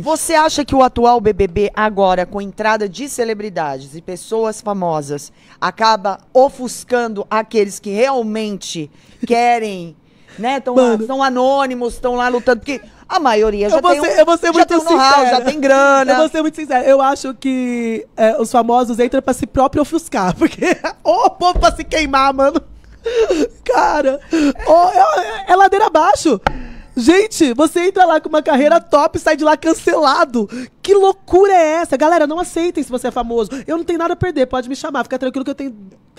Você acha que o atual BBB agora, com entrada de celebridades e pessoas famosas, acaba ofuscando aqueles que realmente querem, né? são anônimos, estão lá lutando, porque a maioria já eu tem, eu vou ser já tem um know-how, já tem grana. Eu vou ser muito sincera, eu acho que é, os famosos entram pra se próprio ofuscar, porque o povo pra se queimar, mano. Cara, é, é ladeira abaixo. Gente, você entra lá com uma carreira top e sai de lá cancelado. Que loucura é essa? Galera, não aceitem se você é famoso. Eu não tenho nada a perder, pode me chamar. Fica tranquilo que eu tenho,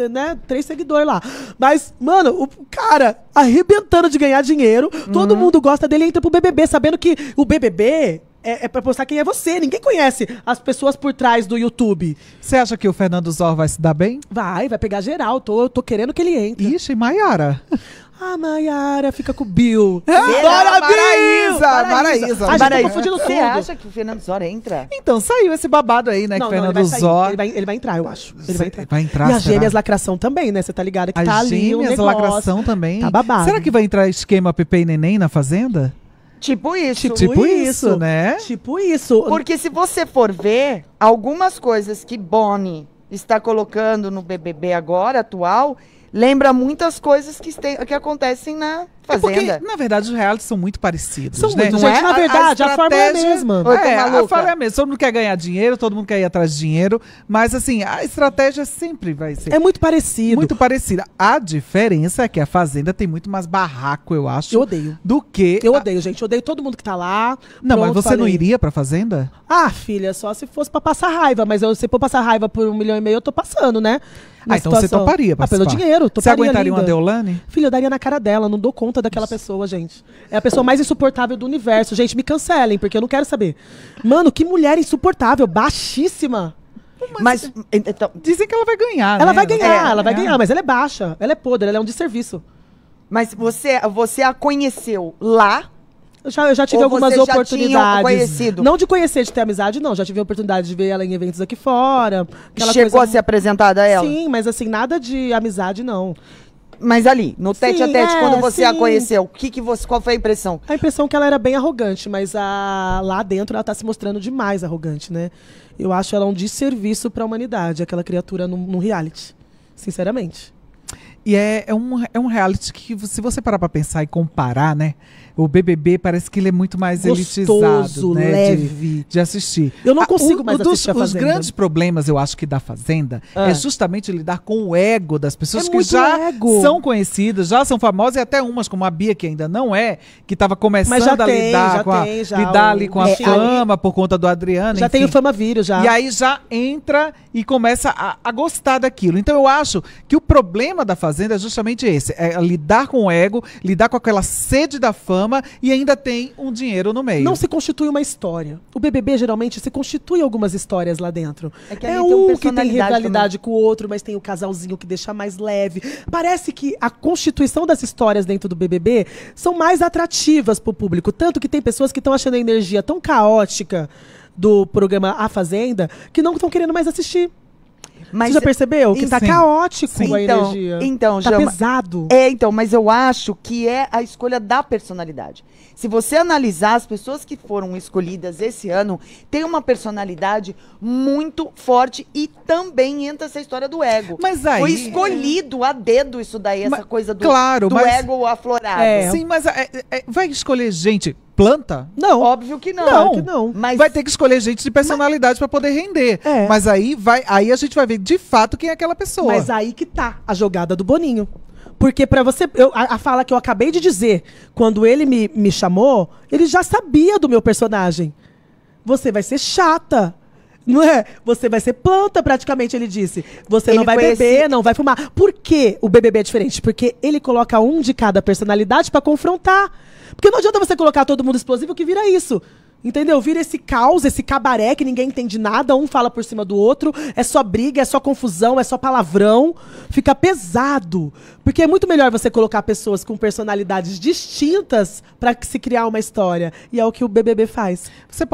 né, três seguidores lá. Mas, mano, o cara arrebentando de ganhar dinheiro. Todo uhum. mundo gosta dele entra pro BBB, sabendo que o BBB é, é pra postar quem é você. Ninguém conhece as pessoas por trás do YouTube. Você acha que o Fernando Zor vai se dar bem? Vai, vai pegar geral. Tô, tô querendo que ele entre. Ixi, Maiara. A Maiara fica com o Bill. Bora, Bill! Maraísa! A gente tá confundindo tudo. Você acha que o Fernando Zora entra? Então, saiu esse babado aí, né? Não, que o não, Fernando ele vai sair, Ele vai, ele vai entrar, eu acho. Ele vai entrar. Vai entrar e as gêmeas lacração também, né? Você tá ligado que as tá ali. Gêmeas, lacração também. Tá babado. Será que vai entrar esquema Pepe e Neném na Fazenda? Tipo isso. Tipo, tipo isso, isso, né? Tipo isso. Porque se você for ver, algumas coisas que Bonnie está colocando no BBB agora, atual, lembra muitas coisas que, tem, que acontecem na fazenda. É porque, na verdade, os realities são muito parecidos. São né? muito, gente, é? na verdade, a, a, a forma é a mesma. É, a forma é a mesma. Todo mundo quer ganhar dinheiro, todo mundo quer ir atrás de dinheiro, mas assim, a estratégia sempre vai ser. É muito parecido. Muito parecida. A diferença é que a fazenda tem muito mais barraco, eu acho. Eu odeio. Do que. Eu odeio, gente. Eu odeio todo mundo que tá lá. Não, Pronto, mas você falei. não iria pra fazenda? Ah, filha, só se fosse pra passar raiva, mas eu, se for passar raiva por um milhão e meio, eu tô passando, né? Ah, na ah, então situação. você toparia participar. Ah, pelo dinheiro. Claro, tô Você aguentaria linda. uma Deolane? Filho, eu daria na cara dela, não dou conta daquela Nossa. pessoa, gente. É a pessoa mais insuportável do universo. Gente, me cancelem, porque eu não quero saber. Mano, que mulher insuportável, baixíssima. Assim? Mas, mas então, dizem que ela vai ganhar. Ela né? vai ganhar, é, ela, vai é. ganhar, mas ela é baixa, ela é podre, ela é um desserviço. Mas você, você a conheceu lá eu já, eu já tive Ou algumas oportunidades. conhecido. Não de conhecer, de ter amizade, não. Já tive a oportunidade de ver ela em eventos aqui fora. Chegou coisa... a ser apresentada a ela? Sim, mas assim, nada de amizade, não. Mas ali, no tete sim, a tete, é, quando você sim. a conheceu, o que, que você, qual foi a impressão? A impressão é que ela era bem arrogante, mas a, ah, lá dentro ela está se mostrando demais arrogante, né? Eu acho ela um desserviço para a humanidade, aquela criatura no num reality, sinceramente. E é, é, um, é um reality que, se você parar pra pensar e comparar, né? O BBB parece que ele é muito mais Gostoso, elitizado, né? leve. De, de assistir. Eu não ah, consigo mais dos- assistir a Os grandes problemas, eu acho, que da Fazenda Ah. é justamente lidar com o ego das pessoas É que já ego. são conhecidas, já são famosas, e até umas, como a Bia, que ainda não é, que estava começando já a tem, lidar já com a, tem, já lidar ali com a É, fama por conta do Adriano. Já enfim. tem o fama vírus, já. E aí já entra e começa a, a gostar daquilo. Então eu acho que o problema da fazendo é justamente esse: é lidar com o ego, lidar com aquela sede da fama e ainda tem um dinheiro no meio. Não se constitui uma história. O BBB geralmente se constitui algumas histórias lá dentro. É, que é um que tem rivalidade também. com o outro, mas tem o casalzinho que deixa mais leve. Parece que a constituição das histórias dentro do BBB são mais atrativas para o público, tanto que tem pessoas que estão achando a energia tão caótica do programa A Fazenda que não estão querendo mais assistir. Mas, Você já percebeu que está caótico sim. a então, energia? Então, tá pesado. É, então, mas eu acho que é a escolha da personalidade. Se você analisar as pessoas que foram escolhidas esse ano, tem uma personalidade muito forte e também entra essa história do ego. Mas aí, Foi escolhido é... a dedo isso daí, essa mas, coisa do, claro, do mas, ego aflorado. É, sim, mas é, é, é vai escolher gente planta? Não. Óbvio que não. Não. que não. Mas... Vai ter que escolher gente de personalidade para poder render. É. Mas aí vai, aí a gente vai ver de fato quem é aquela pessoa. Mas aí que tá a jogada do Boninho. Porque para você, eu, a, a, fala que eu acabei de dizer, quando ele me, me chamou, ele já sabia do meu personagem. Você vai ser chata. Não é? Você vai ser planta, praticamente, ele disse. Você ele não vai conhece... beber, não vai fumar. Por que o BBB é diferente? Porque ele coloca um de cada personalidade para confrontar. Porque não adianta você colocar todo mundo explosivo que vira isso. Entendeu? Vira esse caos, esse cabaré que ninguém entende nada, um fala por cima do outro, é só briga, é só confusão, é só palavrão. Fica pesado. Porque é muito melhor você colocar pessoas com personalidades distintas para se criar uma história. E é o que o BBB faz. Você pode